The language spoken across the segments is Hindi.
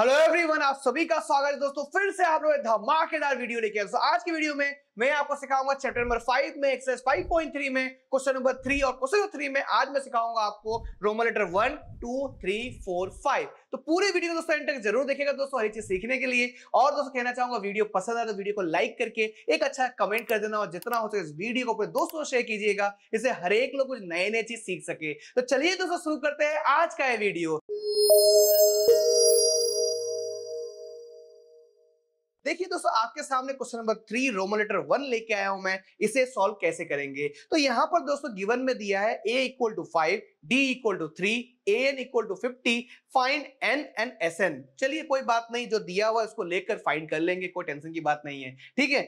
हेलो एवरीवन आप सभी का स्वागत है दोस्तों फिर से आप लोग धमाकेदार वीडियो लेके so, तो आज की वीडियो में मैं आपको सिखाऊंगा चैप्टर नंबर फाइव में एक्सरसाइज फाइव पॉइंट थ्री में क्वेश्चन नंबर थ्री और क्वेश्चन नंबर थ्री में आज मैं सिखाऊंगा आपको Roman letter one two three four five तो पूरे वीडियो दोस्तों एंड तक जरूर देखेगा दोस्तों हर चीज सीखने के लिए और दोस्तों कहना चाहूंगा वीडियो पसंद आए तो वीडियो को लाइक करके एक अच्छा कमेंट कर देना और जितना हो सके इस वीडियो को अपने दोस्तों शेयर कीजिएगा इससे हर एक लोग कुछ नए नए चीज सीख सके तो चलिए दोस्तों शुरू करते हैं आज का ये वीडियो देखिए दोस्तों आपके सामने question number three Roman letter one लेके आया हूं मैं इसे सॉल्व कैसे करेंगे तो यहां पर दोस्तों गिवन में दिया है a equal to five d equal to three a n equal to fifty find n n s n चलिए कोई बात नहीं जो दिया हुआ इसको लेकर फाइंड कर लेंगे कोई टेंशन की बात नहीं है ठीक है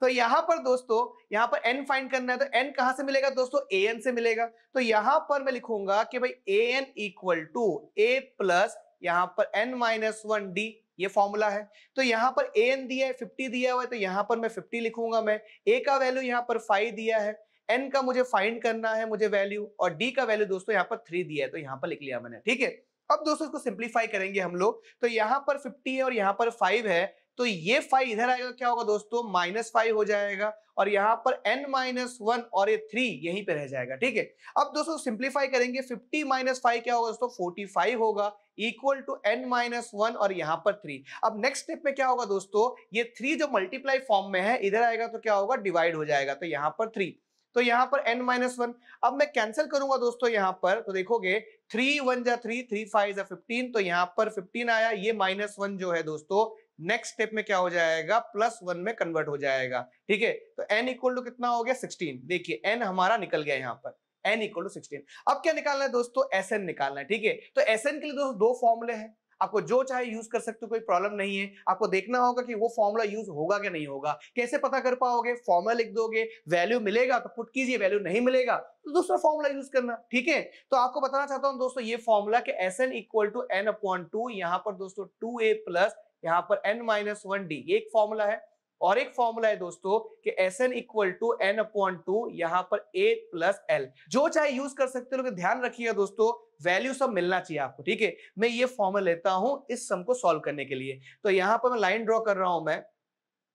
तो यहां पर दोस्तों यहां पर एन फाइंड करना है तो एन कहां से मिलेगा दोस्तों ए एन से मिलेगा तो यहां पर मैं लिखूंगा कि भाई a n equal to A plus यहां पर एन माइनस वन डी ये फॉर्मूला है तो यहाँ पर ए एन दिया है फिफ्टी दिया हुआ है तो यहाँ पर मैं फिफ्टी लिखूंगा मैं ए का वैल्यू यहाँ पर फाइव दिया है एन का मुझे फाइंड करना है मुझे वैल्यू और डी का वैल्यू दोस्तों यहाँ पर थ्री दिया है तो यहाँ पर लिख लिया मैंने ठीक है अब दोस्तों इसको सिंप्लीफाई करेंगे हम लोग तो यहाँ पर 50 है और यहाँ पर 5 है तो ये फाइव इधर आएगा क्या होगा दोस्तों माइनस फाइव हो जाएगा और यहाँ पर एन माइनस वन और ये थ्री यहीं पे रह जाएगा ठीक है अब दोस्तों सिंप्लीफाई करेंगे फिफ्टी माइनस फाइव क्या होगा दोस्तों फोर्टी फाइव होगा equal to n minus one और यहाँ पर थ्री अब नेक्स्ट स्टेप में क्या होगा दोस्तों ये थ्री जो मल्टीप्लाई फॉर्म में है इधर आएगा तो क्या होगा डिवाइड हो जाएगा तो यहाँ पर थ्री तो यहाँ पर एन माइनस वन अब मैं कैंसिल करूंगा दोस्तों यहाँ पर तो देखोगे थ्री वन जा थ्री थ्री फाइव जा फिफ्टीन तो यहाँ पर फिफ्टीन आया ये माइनस वन जो है दोस्तों नेक्स्ट स्टेप में क्या हो जाएगा प्लस वन में कन्वर्ट हो जाएगा ठीक है तो एन इक्वल टू कितना हो गया सिक्सटीन देखिए एन हमारा निकल गया यहाँ पर एन इक्वल टू सिक्सटीन अब क्या निकालना है दोस्तों एस एन निकालना है ठीक है तो एस एन के लिए दोस्तों दो फॉर्मूले हैं आपको जो चाहे यूज कर सकते हो कोई प्रॉब्लम नहीं है आपको देखना होगा कि वो फॉर्मूला यूज होगा कि नहीं होगा कैसे पता कर पाओगे फॉर्मूला लिख दोगे वैल्यू मिलेगा तो पुट कीजिए वैल्यू नहीं मिलेगा तो दूसरा फॉर्मूला यूज करना ठीक है तो आपको बताना चाहता हूं दोस्तों ये फॉर्मूला के s n equal to n upon two यहाँ पर दोस्तों टू ए प्लस यहाँ पर एन माइनस वन डी एक फॉर्मूला है और एक फॉर्मूला है दोस्तों कि s n equal to n upon two यहाँ पर ए प्लस एल जो चाहे यूज कर सकते हो ध्यान रखिएगा दोस्तों वैल्यू सब मिलना चाहिए आपको ठीक है मैं ये फॉर्मूला लेता हूं इस सम को सॉल्व करने के लिए तो यहाँ पर मैं लाइन ड्रॉ कर रहा हूं मैं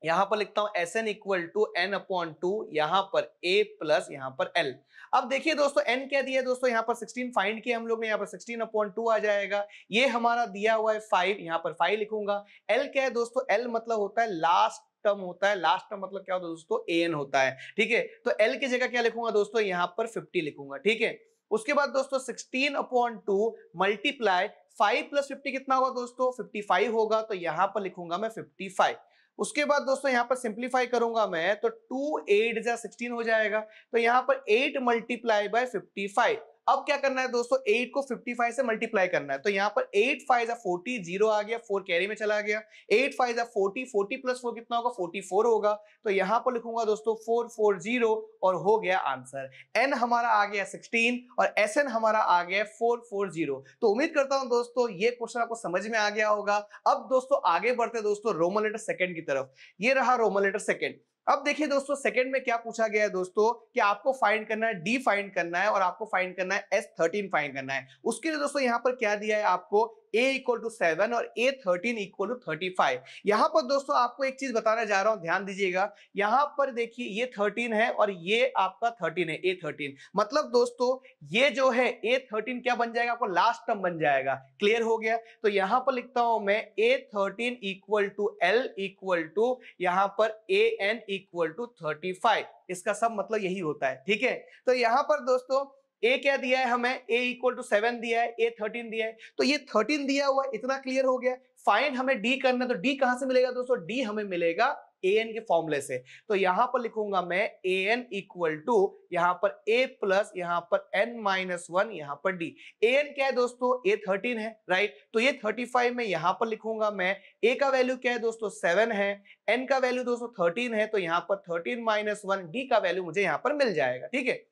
यहां पर लिखता हूं s n equal to n upon two यहां पर ए प्लस यहां पर एल अब देखिए दोस्तों एन क्या दिया है दोस्तों यहां पर 16 फाइंड किया हम लोग ने यहां पर 16 अपॉन टू आ जाएगा ये हमारा दिया हुआ है फाइव यहां पर फाइव लिखूंगा एल क्या है दोस्तों एल मतलब होता है लास्ट टर्म होता है लास्ट टर्म मतलब क्या होता है दोस्तों ए एन होता है ठीक है तो एल की जगह क्या लिखूंगा दोस्तों यहाँ पर फिफ्टी लिखूंगा ठीक है उसके बाद दोस्तों 16 upon two multiply five plus fifty कितना होगा दोस्तों 55 होगा तो यहां पर लिखूंगा मैं 55 उसके बाद दोस्तों यहाँ पर सिंप्लीफाई करूंगा मैं तो टू एट जा सिक्सटीन हो जाएगा तो यहाँ पर eight multiply by fifty five अब क्या करना है दोस्तों एट को फिफ्टी फाइव से मल्टीप्लाई करना है तो यहाँ पर एट फाइव या फोर्टी जीरो आ गया फोर कैरी में चला गया एट फाइव या फोर्टी फोर्टी प्लस फोर कितना होगा फोर्टी फोर होगा तो यहाँ पर लिखूंगा दोस्तों फोर फोर जीरो और हो गया आंसर एन हमारा आ गया सिक्सटीन और एस एन हमारा आ गया फोर फोर जीरो तो उम्मीद करता हूँ दोस्तों ये क्वेश्चन आपको समझ में आ गया होगा अब दोस्तों आगे बढ़ते दोस्तों रोमन लेटर सेकेंड की तरफ ये रहा रोमन लेटर सेकेंड अब देखिए दोस्तों सेकंड में क्या पूछा गया है दोस्तों कि आपको फाइंड करना है डी फाइंड करना है और आपको फाइंड करना है एस थर्टीन फाइंड करना है उसके लिए दोस्तों यहां पर क्या दिया है आपको ए इक्वल टू सेवन और a thirteen equal to thirty five यहां पर दोस्तों आपको एक चीज बताना जा रहा हूं ध्यान दीजिएगा यहां पर देखिए ये थर्टीन है और ये आपका थर्टीन है ए थर्टीन मतलब दोस्तों ये जो है ए थर्टीन क्या बन जाएगा आपको लास्ट टर्म बन जाएगा क्लियर हो गया तो यहां पर लिखता हूं मैं a thirteen equal to l equal to यहां पर a n equal to thirty five इसका सब मतलब यही होता है ठीक है तो यहाँ पर दोस्तों ए क्या दिया है हमें ए इक्वल टू सेवन दिया है ए थर्टीन दिया है तो ये थर्टीन दिया हुआ इतना क्लियर हो गया फाइंड हमें डी करना तो डी कहां से मिलेगा दोस्तों डी हमें मिलेगा ए एन के फॉर्मुले से तो यहां पर लिखूंगा मैं ए एन इक्वल टू यहां पर ए प्लस यहां पर एन माइनस वन यहां पर डी ए एन क्या है दोस्तों ए थर्टीन है राइट तो ये थर्टी फाइव में यहां पर लिखूंगा मैं ए का वैल्यू क्या है दोस्तों सेवन है एन का वैल्यू दोस्तों थर्टीन है तो यहां पर थर्टीन माइनस वन डी का वैल्यू मुझे यहां पर मिल जाएगा ठीक है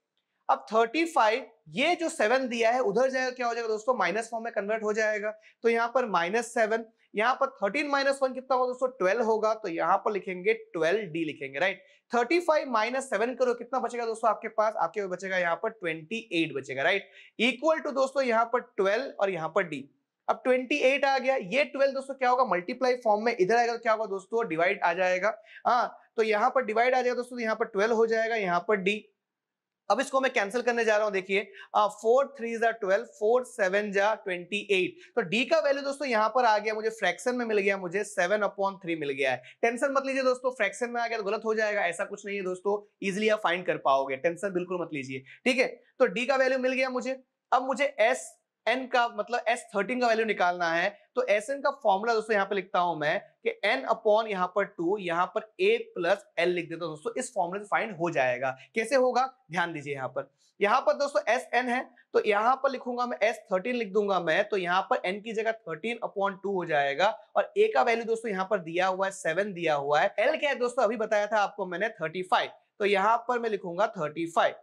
अब 35 ये जो सेवन दिया है उधर जाएगा क्या हो जाएगा दोस्तों माइनस फॉर्म में कन्वर्ट हो जाएगा तो यहां पर माइनस सेवन यहाँ पर थर्टीन माइनस वन कितना होगा दोस्तों ट्वेल्व होगा तो यहाँ पर लिखेंगे ट्वेल्व डी लिखेंगे right thirty five minus seven करो कितना बचेगा दोस्तों आपके पास आपके बचेगा यहाँ पर ट्वेंटी एट बचेगा राइट इक्वल टू दोस्तों यहाँ पर ट्वेल्व और यहाँ पर डी अब 28 आ गया ये 12 दोस्तों क्या होगा मल्टीप्लाई फॉर्म में इधर आएगा तो क्या होगा दोस्तों डिवाइड आ जाएगा हाँ तो यहाँ पर डिवाइड आ जाएगा दोस्तों तो यहाँ पर ट्वेल्व हो जाएगा यहाँ पर डी अब इसको मैं कैंसिल करने जा रहा हूं देखिए फोर थ्री जा ट्वेल्व फोर सेवन जा ट्वेंटी एट तो डी का वैल्यू दोस्तों यहां पर आ गया मुझे फ्रैक्शन में मिल गया मुझे सेवन अपॉन थ्री मिल गया है टेंशन मत लीजिए दोस्तों फ्रैक्शन में आ गया तो गलत हो जाएगा ऐसा कुछ नहीं है दोस्तों इजिली आप फाइंड कर पाओगे टेंशन बिल्कुल मत लीजिए ठीक है तो डी का वैल्यू मिल गया मुझे अब मुझे एस एन का मतलब एस थर्टीन का वैल्यू निकालना है तो एस एन का फॉर्मूला दोस्तों यहाँ पे लिखता हूं मैं कि एन अपॉन यहाँ पर टू यहाँ पर ए प्लस एल लिख देता हूँ दोस्तों इस फॉर्मूले से फाइंड हो जाएगा कैसे होगा ध्यान दीजिए यहाँ पर यहाँ पर दोस्तों एस एन है तो यहाँ पर लिखूंगा मैं एस थर्टीन लिख दूंगा मैं तो यहाँ पर एन की जगह थर्टीन अपॉन टू हो जाएगा और ए का वैल्यू दोस्तों यहाँ पर दिया हुआ है सेवन दिया हुआ है एल क्या है दोस्तों अभी बताया था आपको मैंने थर्टी फाइव तो यहाँ पर मैं लिखूंगा थर्टी फाइव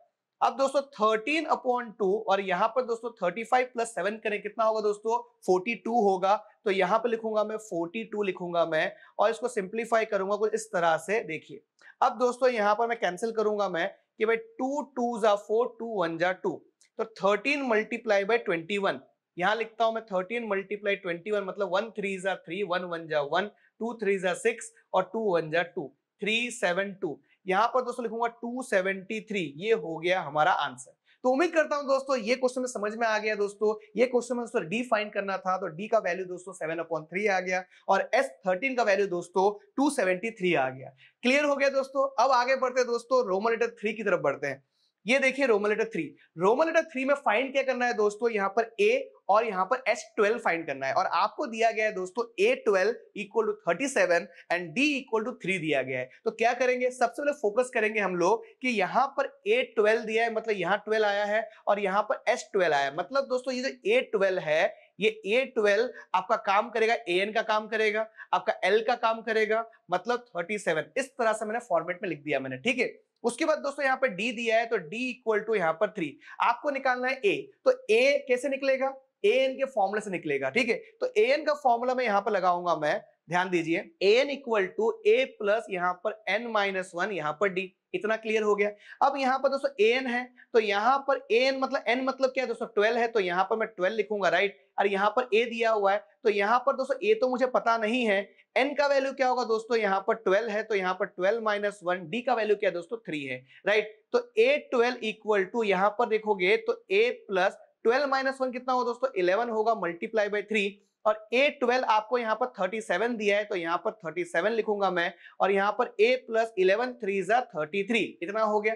अब दोस्तों थर्टीन अपॉन टू और यहां पर दोस्तों थर्टी फाइव प्लस सेवन करें कितना होगा दोस्तों फोर्टी टू होगा तो यहां पर लिखूंगा मैं फोर्टी टू लिखूंगा मैं और इसको सिंप्लीफाई करूंगा कुछ इस तरह से देखिए अब दोस्तों यहां पर मैं कैंसिल करूंगा मैं कि भाई टू टू जा फोर टू वन जा टू तो thirteen multiply by twenty one यहां लिखता हूं मैं थर्टीन मल्टीप्लाई ट्वेंटी वन मतलब वन थ्री जा थ्री वन वन जा वन टू थ्री जा सिक्स और टू वन जा टू थ्री सेवन टू यहां पर दोस्तों लिखूंगा 273 ये हो गया हमारा आंसर तो उम्मीद करता हूं दोस्तों ये क्वेश्चन में समझ में आ गया दोस्तों ये क्वेश्चन में दोस्तों डी फाइंड करना था तो डी का वैल्यू दोस्तों सेवन अपॉइंट थ्री आ गया और एस थर्टीन का वैल्यू दोस्तों टू सेवेंटी थ्री आ गया क्लियर हो गया दोस्तों अब आगे बढ़ते दोस्तों रोमन लेटर थ्री की तरफ बढ़ते हैं ये देखिए Roman letter three Roman letter three में फाइंड क्या करना है दोस्तों यहां पर ए और यहां पर एस ट्वेल्व फाइंड करना है और आपको दिया गया है दोस्तों a twelve equal to thirty seven and d equal to three दिया गया है तो क्या करेंगे सबसे पहले फोकस करेंगे हम लोग कि यहां पर ए ट्वेल्व दिया है मतलब यहाँ ट्वेल्व आया है और यहाँ पर एस ट्वेल्व आया है मतलब दोस्तों ये जो ए ट्वेल्व है ये ए ट्वेल्व आपका काम करेगा ए एन का काम करेगा आपका एल का काम करेगा मतलब थर्टी सेवन इस तरह से मैंने फॉर्मेट में लिख दिया मैंने ठीक है उसके बाद दोस्तों यहाँ पर डी दिया है तो डी इक्वल टू यहाँ पर थ्री आपको निकालना है ए तो ए कैसे निकलेगा ए एन के फॉर्मुले से निकलेगा ठीक है तो ए एन का फॉर्मूला मैं यहाँ पर लगाऊंगा मैं ध्यान दीजिए a n equal to A plus यहाँ पर एन माइनस वन यहाँ पर डी इतना क्लियर हो गया अब यहाँ पर दोस्तों ए एन है तो यहाँ पर ए एन मतलब एन मतलब क्या है दोस्तों ट्वेल्व है तो यहाँ पर मैं ट्वेल्व लिखूंगा राइट और यहाँ पर ए दिया हुआ है तो यहाँ पर दोस्तों ए तो मुझे पता नहीं है एन का वैल्यू क्या होगा दोस्तों यहाँ पर ट्वेल्व है तो यहाँ पर ट्वेल्व माइनस वन डी का वैल्यू क्या है दोस्तों थ्री है राइट तो ए ट्वेल्व इक्वल टू यहाँ पर देखोगे तो a plus twelve minus one कितना होगा दोस्तों इलेवन होगा मल्टीप्लाई बाई थ्री और ए A12 आपको यहाँ पर 37 दिया है तो यहाँ पर 37 लिखूंगा मैं और यहाँ पर ए प्लस इलेवन थ्री जा थर्टी इतना हो गया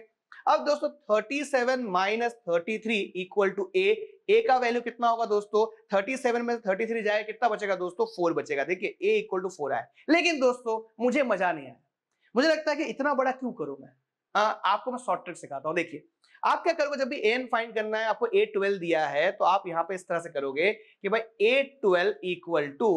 अब दोस्तों thirty seven minus thirty three equal to a a का वैल्यू कितना होगा दोस्तों सेवन में थर्टी थ्री जाएगा कितना बचेगा दोस्तों फोर बचेगा देखिए ए इक्वल टू फोर आए लेकिन दोस्तों मुझे मजा नहीं आया मुझे लगता है कि इतना बड़ा क्यों करूं मैं आ, आपको मैं शॉर्ट ट्रिक सिखाता हूँ देखिए आप क्या करोगे जब भी एन फाइंड करना है आपको ए ट्वेल्व दिया है तो आप यहाँ पे इस तरह से करोगे कि भाई a twelve equal to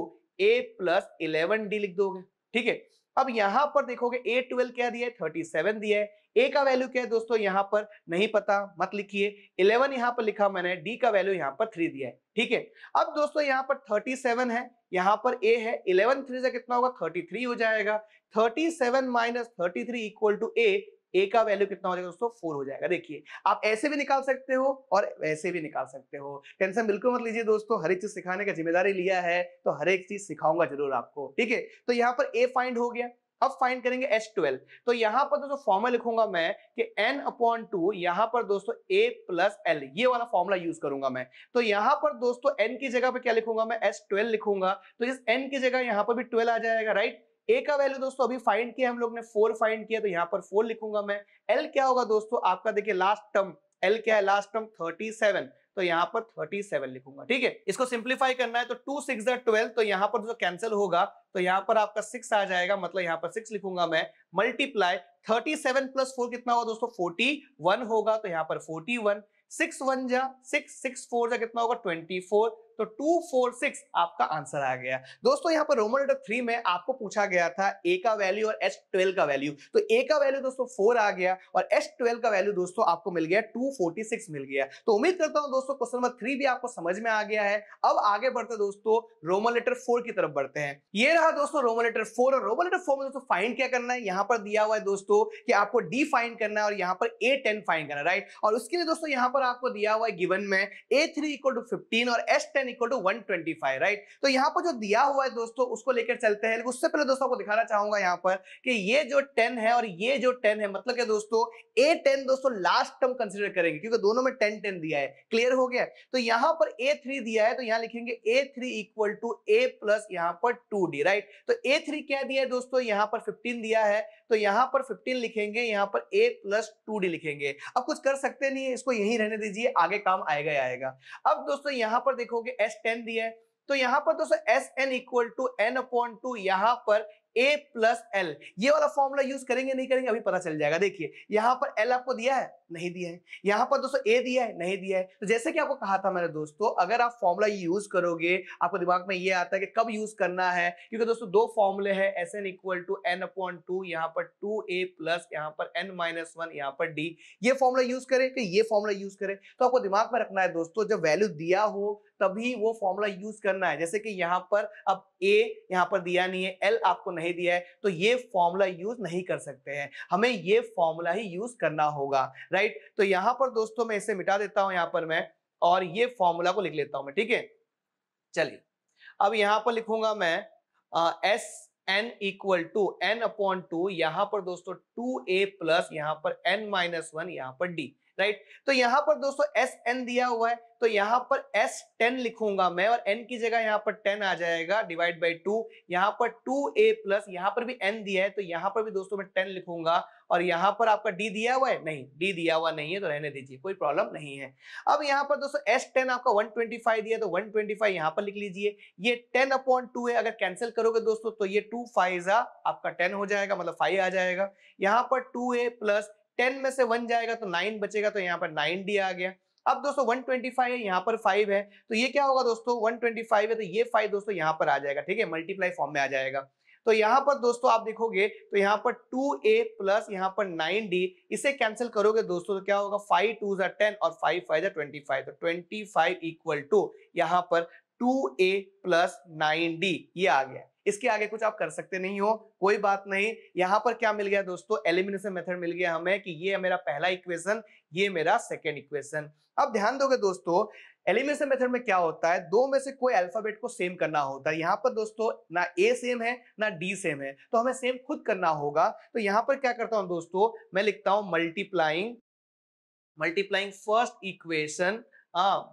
A plus eleven d लिख दोगे ठीक है अब यहां पर देखोगे ए ट्वेल्व क्या दिया है थर्टी सेवन दिया है ए का वैल्यू क्या है दोस्तों यहां पर नहीं पता मत लिखिए इलेवन यहां पर लिखा मैंने डी का वैल्यू यहां पर थ्री दिया है ठीक है अब दोस्तों यहां पर थर्टी सेवन है यहां पर ए है इलेवन थ्री से कितना होगा थर्टी थ्री हो जाएगा thirty seven minus thirty three equal to a a का वैल्यू कितना हो जाएगा दोस्तों फोर हो जाएगा देखिए आप ऐसे भी निकाल सकते हो और वैसे भी निकाल सकते हो टेंशन बिल्कुल मत लीजिए दोस्तों हर एक चीज सिखाने का जिम्मेदारी लिया है तो हर एक चीज सिखाऊंगा जरूर आपको ठीक है तो यहाँ पर ए फाइंड हो गया अब फाइंड करेंगे एस ट्वेल्व तो यहां पर दोस्तों फॉर्मुला लिखूंगा मैं कि एन अपॉन टू यहां पर दोस्तों ए प्लस एल ये वाला फॉर्मूला यूज करूंगा मैं तो यहां पर दोस्तों एन की जगह पर क्या लिखूंगा मैं एस ट्वेल्व लिखूंगा तो इस एन की जगह यहां पर भी ट्वेल्व आ जाएगा राइट ए का वैल्यू दोस्तों अभी फाइंड किया हम लोग ने फोर फाइंड किया तो यहाँ पर फोर लिखूंगा मैं एल क्या होगा दोस्तों आपका देखिए लास्ट टर्म एल क्या है लास्ट टर्म थर्टी सेवन तो यहाँ पर थर्टी सेवन लिखूंगा ठीक है इसको सिंप्लीफाई करना है तो टू सिक्स ट्वेल्व तो यहाँ पर जो कैंसिल होगा तो यहाँ पर आपका सिक्स आ जाएगा मतलब यहाँ पर सिक्स लिखूंगा मैं multiply thirty seven plus four कितना होगा दोस्तों फोर्टी वन होगा तो यहाँ पर फोर्टी वन सिक्स वन जा सिक्स सिक्स फोर जा कितना होगा ट्वेंटी फोर तो टू फोर सिक्स आपका आंसर आ गया दोस्तों यहां पर रोमन डेटा थ्री में आपको पूछा गया था ए का वैल्यू और एच ट्वेल्व का वैल्यू तो ए का वैल्यू दोस्तों फोर आ गया और एच ट्वेल्व का वैल्यू दोस्तों आपको मिल गया टू फोर्टी सिक्स मिल गया तो उम्मीद करता हूं दोस्तों क्वेश्चन नंबर थ्री भी आपको समझ में आ गया है अब आगे बढ़ते दोस्तों रोमन लेटर फोर की तरफ बढ़ते हैं ये रहा दोस्तों रोमन लेटर फोर और रोमन लेटर फोर में दोस्तों फाइंड क्या करना है यहां पर दिया हुआ है दोस्तों कि आपको डी फाइंड करना है और यहां पर ए टेन फाइंड करना राइट और उसके लिए दोस्तों यहां पर आपको दिया हुआ है गिवन में a three equal to fifteen और s ten n equal to one twenty five right तो यहाँ पर जो दिया हुआ है दोस्तों उसको लेकर चलते हैं उससे पहले दोस्तों को दिखाना चाहूंगा यहाँ पर कि ये जो टेन है और ये जो टेन है मतलब क्या दोस्तों ए टेन दोस्तों लास्ट टर्म कंसिडर करेंगे क्योंकि दोनों में टेन टेन दिया है क्लियर हो गया तो यहाँ पर ए थ्री दिया है तो यहाँ लिखेंगे a three equal to A plus यहाँ पर टू डी राइट तो ए थ्री क्या दिया है दोस्तों यहाँ पर फिफ्टीन दिया है तो यहाँ पर फिफ्टीन लिखेंगे यहाँ पर ए प्लस टू डी लिखेंगे अब कुछ कर सकते नहीं है इसको यहीं रहने दीजिए आगे काम आएगा आएगा अब दोस्तों यहाँ पर देखोगे एस टेन दिया है तो यहाँ पर दोस्तों s n equal to n upon two यहाँ पर ए प्लस एल ये वाला फॉर्मूला यूज करेंगे नहीं करेंगे अभी पता चल जाएगा देखिए यहाँ पर एल आपको दिया है नहीं दिया है यहाँ पर दोस्तों ए दिया है नहीं दिया है तो जैसे कि आपको कहा था मेरे दोस्तों अगर आप फॉर्मूला यूज करोगे आपको दिमाग में ये आता है कि कब यूज करना है क्योंकि दोस्तों दो फॉर्मूले है s n equal to n upon two यहाँ पर टू ए प्लस यहाँ पर एन माइनस वन यहाँ पर डी ये फॉर्मूला यूज करें कि ये फॉर्मूला यूज करें तो आपको दिमाग में रखना है दोस्तों जब वैल्यू दिया हो तभी वो फॉर्मूला यूज करना है जैसे कि यहाँ पर अब ए यहाँ पर दिया नहीं है एल आपको नहीं दिया है तो ये फॉर्मूला यूज नहीं कर सकते हैं हमें ये फॉर्मूला ही यूज करना होगा राइट तो यहाँ पर दोस्तों मैं इसे मिटा देता हूँ यहाँ पर मैं और ये फॉर्मूला को लिख लेता हूं मैं ठीक है चलिए अब यहां पर लिखूंगा मैं आ, s n equal to n upon two यहां पर दोस्तों टू ए प्लस यहां पर एन माइनस वन यहां पर डी राइट right? तो यहां पर दोस्तों एस एन दिया हुआ है तो यहां पर एस टेन लिखूंगा मैं और एन की जगह यहां पर टेन आ जाएगा डिवाइड बाई टू यहां पर टू ए प्लस यहां पर भी एन दिया है तो यहां पर भी दोस्तों मैं टेन लिखूंगा और यहाँ पर आपका डी दिया हुआ है नहीं डी दिया हुआ नहीं है तो रहने दीजिए कोई प्रॉब्लम नहीं है अब यहाँ पर दोस्तों एस टेन आपका वन ट्वेंटी फाइव दिया तो वन ट्वेंटी फाइव यहाँ पर लिख लीजिए ये टेन अपॉन टू है अगर कैंसिल करोगे दोस्तों तो ये टू फाइव आपका टेन हो जाएगा मतलब फाइव आ जाएगा यहाँ पर टू ए प्लस टेन में से वन जाएगा तो नाइन बचेगा तो यहाँ पर नाइन डी आ गया अब दोस्तों 125 है यहाँ पर 5 है तो ये क्या होगा दोस्तों 125 है तो ये 5 दोस्तों यहाँ पर आ जाएगा ठीक है मल्टीप्लाई फॉर्म में आ जाएगा तो यहां पर दोस्तों आप देखोगे तो यहां पर टू ए प्लस यहां पर नाइन डी इसे कैंसिल करोगे दोस्तों तो क्या होगा फाइव टू जर टेन और फाइव फाइव ट्वेंटी फाइव तो ट्वेंटी फाइव इक्वल टू यहां पर टू ए प्लस नाइन डी ये आ गया इसके आगे कुछ आप कर सकते नहीं हो कोई बात नहीं यहां पर क्या मिल गया दोस्तों एलिमिनेशन मेथड मिल गया हमें कि ये मेरा पहला इक्वेशन ये मेरा सेकेंड इक्वेशन अब ध्यान दोगे दोस्तों एलिमिनेशन मेथड में क्या होता है दो में से कोई अल्फाबेट को सेम करना होता है यहाँ पर दोस्तों ना ए सेम है ना डी सेम है तो हमें सेम खुद करना होगा तो यहाँ पर क्या करता हूँ दोस्तों मैं लिखता हूँ multiplying multiplying first equation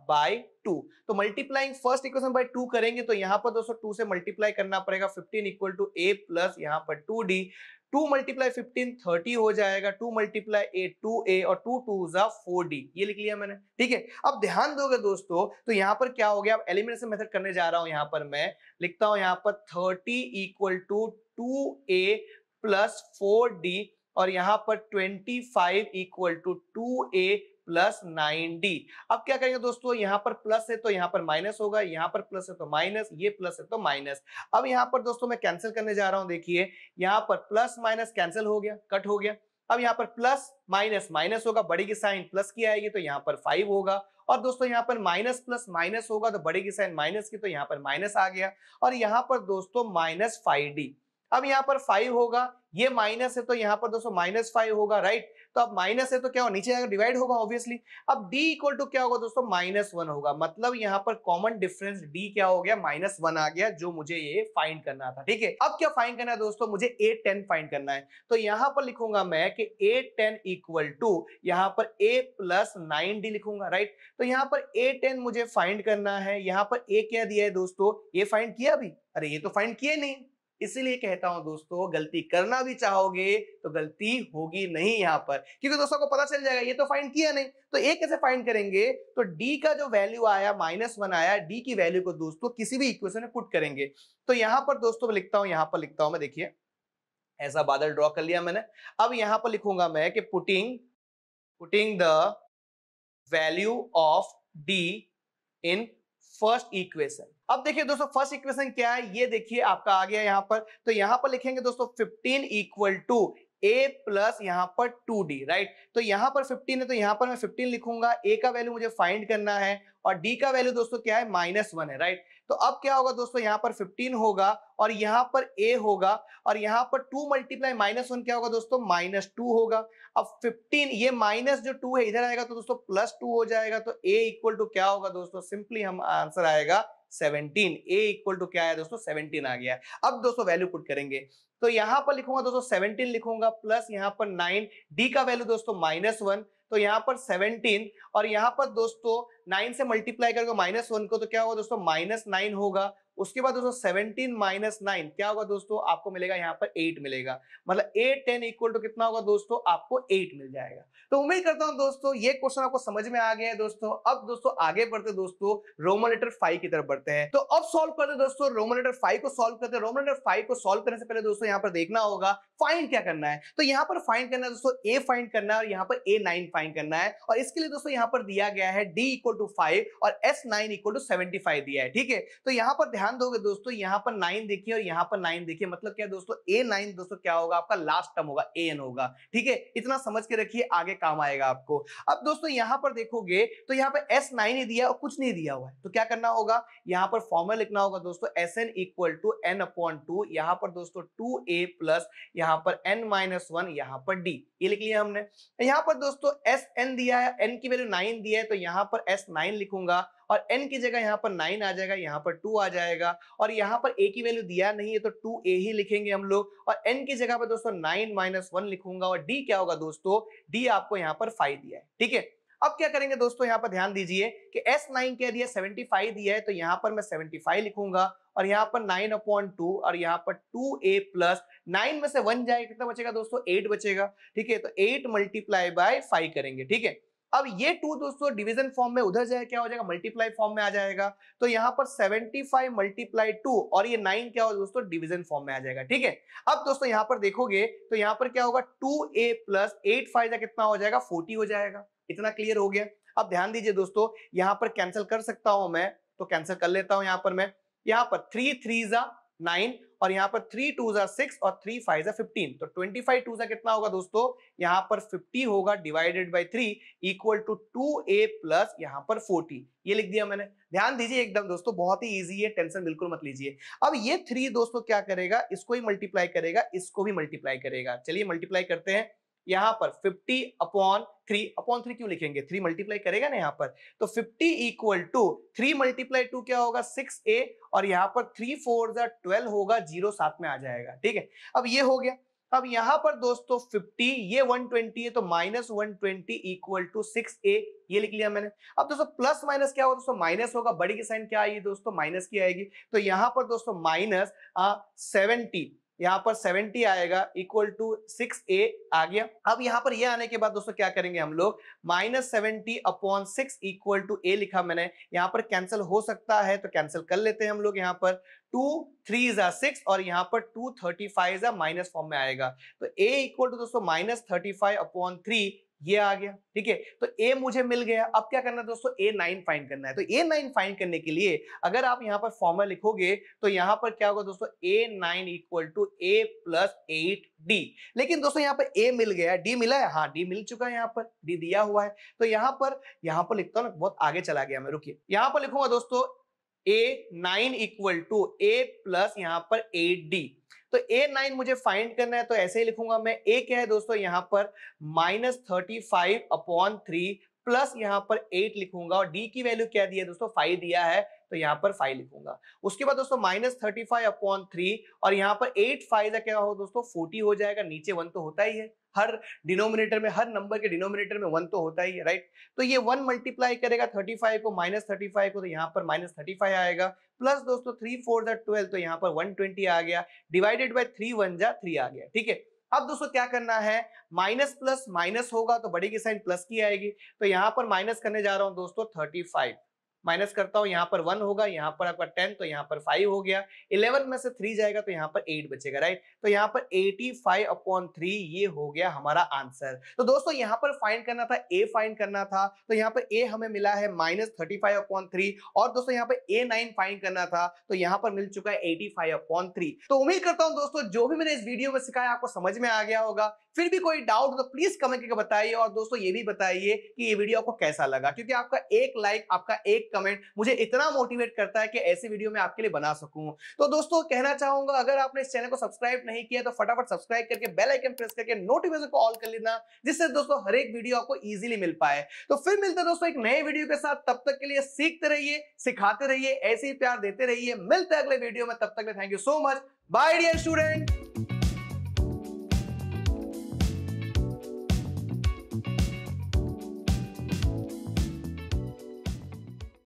by two तो multiplying first equation by two करेंगे तो यहाँ पर दोस्तों टू से मल्टीप्लाई करना पड़ेगा fifteen equal to A plus यहाँ पर two d two multiply fifteen thirty हो जाएगा two multiply eight two a और टू टू जा फोर डी ये लिख लिया मैंने ठीक है अब ध्यान दोगे दोस्तों तो यहाँ पर क्या हो गया अब एलिमिनेशन मेथड करने जा रहा हूं यहाँ पर मैं लिखता हूं यहाँ पर thirty equal to two A plus four d और यहाँ पर twenty five equal to two A plus nine d अब क्या करेंगे दोस्तों यहां पर प्लस है तो यहां पर माइनस होगा यहां पर प्लस है तो माइनस ये प्लस है तो माइनस अब यहां पर दोस्तों मैं कैंसिल करने जा रहा हूं देखिए यहां पर प्लस माइनस कैंसिल हो गया कट हो गया अब यहां पर प्लस माइनस माइनस होगा बड़ी की साइन प्लस की आएगी तो यहां पर फाइव होगा और दोस्तों यहां पर माइनस प्लस माइनस होगा तो बड़ी की साइन माइनस की तो यहां पर माइनस आ गया और यहां पर दोस्तों माइनस फाइव डी अब यहां पर फाइव होगा ये माइनस है तो यहां पर दोस्तों माइनस फाइव होगा राइट तो अब माइनस है तो क्या होगा नीचे जाएगा डिवाइड होगा ऑब्वियसली अब डी इक्वल टू क्या होगा दोस्तों माइनस वन होगा मतलब यहाँ पर कॉमन डिफरेंस डी क्या हो गया माइनस वन आ गया जो मुझे ये फाइंड करना था ठीक है अब क्या फाइंड करना है दोस्तों मुझे ए टेन फाइंड करना है तो यहाँ पर लिखूंगा मैं कि ए टेन इक्वल टू यहाँ पर ए प्लस नाइन डी लिखूंगा राइट तो यहाँ पर ए टेन मुझे फाइंड करना है यहाँ पर ए क्या दिया है दोस्तों ये फाइंड किया अभी अरे ये तो फाइंड किया नहीं इसीलिए कहता हूं दोस्तों गलती करना भी चाहोगे तो गलती होगी नहीं यहां पर क्योंकि दोस्तों को पता चल जाएगा ये तो फाइंड किया नहीं तो एक कैसे फाइंड करेंगे तो डी का जो वैल्यू आया माइनस वन आया डी की वैल्यू को दोस्तों किसी भी इक्वेशन में पुट करेंगे तो यहां पर दोस्तों लिखता हूं यहां पर लिखता हूं मैं देखिए ऐसा बादल ड्रॉ कर लिया मैंने अब यहां पर लिखूंगा मैं कि putting putting the value of d in first equation अब देखिए दोस्तों फर्स्ट इक्वेशन क्या है ये देखिए आपका आ गया यहाँ पर तो यहाँ पर लिखेंगे दोस्तों 15 इक्वल टू ए प्लस यहाँ पर टू डी राइट तो यहाँ पर फिफ्टीन है तो यहाँ पर मैं फिफ्टीन लिखूंगा ए का वैल्यू मुझे फाइंड करना है और डी का वैल्यू दोस्तों क्या है माइनस वन है राइट तो अब क्या होगा दोस्तों यहाँ पर फिफ्टीन होगा और यहाँ पर ए होगा और यहाँ पर टू मल्टीप्लाई माइनस वन क्या होगा दोस्तों माइनस टू होगा अब फिफ्टीन ये माइनस जो टू है इधर आएगा तो दोस्तों प्लस टू हो जाएगा तो ए इक्वल टू क्या होगा दोस्तों सिंपली हम आंसर आएगा 17 a इक्वल टू क्या है दोस्तों 17 आ गया अब दोस्तों वैल्यू पुट करेंगे तो यहां पर लिखूंगा दोस्तों 17 लिखूंगा प्लस यहां पर 9 d का वैल्यू दोस्तों माइनस वन तो यहाँ पर 17 और यहाँ पर दोस्तों 9 से मल्टीप्लाई करके माइनस वन को तो क्या होगा दोस्तों माइनस नाइन होगा उसके बाद दोस्तों सेवनटीन माइनस नाइन क्या होगा दोस्तों आपको मिलेगा यहाँ पर एट मिलेगा मतलब एट टेन इक्वल टू कितना होगा दोस्तों आपको एट मिल जाएगा तो उम्मीद करता हूं दोस्तों ये क्वेश्चन आपको समझ में आ गया है दोस्तों अब दोस्तों आगे बढ़ते दोस्तों रोमन लेटर फाइव की तरफ बढ़ते हैं तो अब सोल्व करते दोस्तों रोमन लेटर फाइव को सोल्व करते हैं रोमन लेटर फाइव को सोल्व करने से पहले दोस्तों यहाँ पर देखना होगा फाइंड क्या करना है तो यहाँ पर फाइंड करना है दोस्तों ए फाइंड करना है और यहाँ पर ए नाइन फाइंड करना है और इसके लिए दोस्तों यहाँ पर दिया गया है डी इक्वल टू फाइव और s nine equal to seventy five दिया है ठीक है तो यहाँ पर ध्यान दोगे दोस्तों यहाँ पर नाइन देखिए और यहाँ पर नाइन देखिए मतलब क्या दोस्तों ए नाइन दोस्तों क्या होगा आपका लास्ट टर्म होगा ए एन होगा ठीक है इतना समझ के रखिए आगे काम आएगा आपको अब दोस्तों यहाँ पर देखोगे तो यहाँ पर एस नाइन ही दिया और कुछ नहीं दिया हुआ है तो क्या करना होगा यहाँ पर फॉर्मल लिखना होगा दोस्तों s n equal to n upon two यहाँ पर दोस्तों टू ए प्लस यहाँ पर एन माइनस वन यहाँ पर डी ये लिख लिया हमने यहाँ पर दोस्तों एस एन दिया है एन की वैल्यू नाइन दिया है तो यहाँ पर एस नाइन लिखूंगा और एन की जगह यहाँ पर नाइन आ जाएगा यहाँ पर टू आ जाएगा और यहाँ पर ए की वैल्यू दिया नहीं है तो टू ए ही लिखेंगे हम लोग और एन की जगह पर दोस्तों नाइन माइनस वन लिखूंगा और डी क्या होगा दोस्तों डी आपको यहाँ पर फाइव दिया है ठीक है अब क्या करेंगे दोस्तों यहाँ पर ध्यान दीजिए कि एस नाइन क्या दिया सेवेंटी फाइव दिया है तो यहाँ पर मैं सेवेंटी फाइव लिखूंगा और यहाँ पर नाइन अपॉन टू और यहाँ पर टू ए प्लस नाइन में से वन जाएगा कितना बचेगा दोस्तों एट बचेगा ठीक है तो एट मल्टीप्लाई बाय फाइव करेंगे ठीक है अब ये टू दोस्तों डिवीजन फॉर्म में उधर जाए क्या हो जाएगा मल्टीप्लाई फॉर्म में आ जाएगा तो यहाँ पर 75 फाइव मल्टीप्लाई टू और ये नाइन क्या होगा दोस्तों डिवीजन फॉर्म में आ जाएगा ठीक है अब दोस्तों यहाँ पर देखोगे तो यहाँ पर क्या होगा टू ए प्लस एट फाइव का कितना हो जाएगा फोर्टी हो जाएगा इतना क्लियर हो गया अब ध्यान दीजिए दोस्तों यहाँ पर कैंसिल कर सकता हूं मैं तो कैंसिल कर लेता हूं यहाँ पर मैं यहाँ पर थ्री थ्री जा नाइन और यहाँ पर थ्री टू सिक्स और थ्री फाइव फिफ्टीन तो ट्वेंटी फाइव टू कितना होगा दोस्तों यहाँ पर फिफ्टी होगा divided by three equal to two A plus यहाँ पर फोर्टी ये लिख दिया मैंने ध्यान दीजिए एकदम दोस्तों बहुत ही इजी है टेंशन बिल्कुल मत लीजिए अब ये थ्री दोस्तों क्या करेगा इसको ही मल्टीप्लाई करेगा इसको भी मल्टीप्लाई करेगा चलिए मल्टीप्लाई करते हैं यहां पर 50 अपॉन थ्री अपॉन थ्री क्यों लिखेंगे थ्री मल्टीप्लाई करेगा ना यहाँ पर तो 50 equal to three multiply two क्या होगा सिक्स ए और यहाँ पर थ्री फोर जा ट्वेल्व होगा जीरो साथ में आ जाएगा ठीक है अब ये हो गया अब यहां पर दोस्तों 50 ये 120 है तो minus one twenty equal to six A ये लिख लिया मैंने अब दोस्तों प्लस माइनस क्या होगा दोस्तों माइनस होगा बड़ी की साइन क्या आएगी दोस्तों माइनस की आएगी तो यहां पर दोस्तों माइनस सेवेंटी यहाँ पर 70 आएगा इक्वल टू सिक्स ए आ गया अब यहाँ पर ये आने के बाद दोस्तों क्या करेंगे हम लोग minus seventy upon six equal to A लिखा मैंने यहाँ पर कैंसिल हो सकता है तो कैंसिल कर लेते हैं हम लोग यहाँ पर टू थ्री इज सिक्स और यहाँ पर to thirty five is minus form में आएगा तो ए इक्वल टू दोस्तों minus thirty five upon three ये आ गया ठीक है तो ए मुझे मिल गया अब क्या करना है दोस्तों ए नाइन फाइन करना है तो ए नाइन फाइन करने के लिए अगर आप यहाँ पर फॉर्मुला लिखोगे तो यहाँ पर क्या होगा दोस्तों A nine equal to A plus eight D लेकिन दोस्तों यहाँ पर ए मिल गया डी मिला है हाँ डी मिल चुका है यहाँ पर डी दिया हुआ है तो यहाँ पर यहाँ पर लिखता हूँ बहुत आगे चला गया मैं रुकी यहाँ पर लिखूंगा दोस्तों A nine equal to A plus यहाँ पर एट डी तो ए नाइन मुझे फाइंड करना है तो ऐसे ही लिखूंगा मैं ए क्या है दोस्तों यहाँ पर minus thirty five upon three plus यहाँ पर एट लिखूंगा और डी की वैल्यू क्या दी है दोस्तों फाइव दिया है तो यहाँ पर फाइव लिखूंगा उसके बाद दोस्तों minus thirty five upon three और यहाँ पर एट फाइव क्या हो दोस्तों फोर्टी हो जाएगा नीचे वन तो होता ही है हर डिनोमिनेटर में हर नंबर के डिनोमिनेटर में वन तो होता ही है राइट तो ये वन मल्टीप्लाई करेगा थर्टी फाइव को माइनस थर्टी फाइव को तो यहाँ पर माइनस थर्टी फाइव आएगा प्लस दोस्तों थ्री फोर जै ट्वेल्व तो यहाँ पर वन ट्वेंटी आ गया डिवाइडेड बाई थ्री वन जा थ्री आ गया ठीक है अब दोस्तों क्या करना है माइनस प्लस माइनस होगा तो बड़ी की साइन प्लस की आएगी तो यहाँ पर माइनस करने जा रहा हूँ दोस्तों थर्टी फाइव माइनस करता हूँ यहाँ पर वन होगा यहाँ पर आपका टेन तो यहाँ पर फाइव हो गया इलेवन में से थ्री जाएगा तो यहाँ पर एट बचेगा राइट तो यहाँ पर एटी फाइव अपॉन थ्री ये हो गया हमारा आंसर तो दोस्तों यहाँ पर फाइंड करना था ए फाइंड करना था तो यहाँ पर ए हमें मिला है minus thirty five upon three और दोस्तों यहाँ पर ए नाइन फाइंड करना था तो यहाँ पर मिल चुका है एटी फाइव अपॉन थ्री तो उम्मीद करता हूँ दोस्तों जो भी मैंने इस वीडियो में सिखाया आपको समझ में आ गया होगा फिर भी कोई डाउट तो प्लीज कमेंट करके बताइए और दोस्तों ये भी बताइए कि ये वीडियो आपको कैसा लगा क्योंकि आपका एक लाइक आपका एक कमेंट मुझे इतना मोटिवेट करता है कि ऐसे वीडियो मैं आपके लिए बना सकूं तो दोस्तों कहना चाहूंगा अगर आपने इस चैनल को सब्सक्राइब नहीं किया तो फटाफट सब्सक्राइब करके बेल आइकन प्रेस करके नोटिफिकेशन को ऑल कर लेना जिससे दोस्तों हर एक वीडियो आपको इजीली मिल पाए तो फिर मिलते हैं दोस्तों एक नए वीडियो के साथ तब तक के लिए सीखते रहिए सिखाते रहिए ऐसे ही प्यार देते रहिए मिलते हैं अगले वीडियो में तब तक thank you so much bye dear student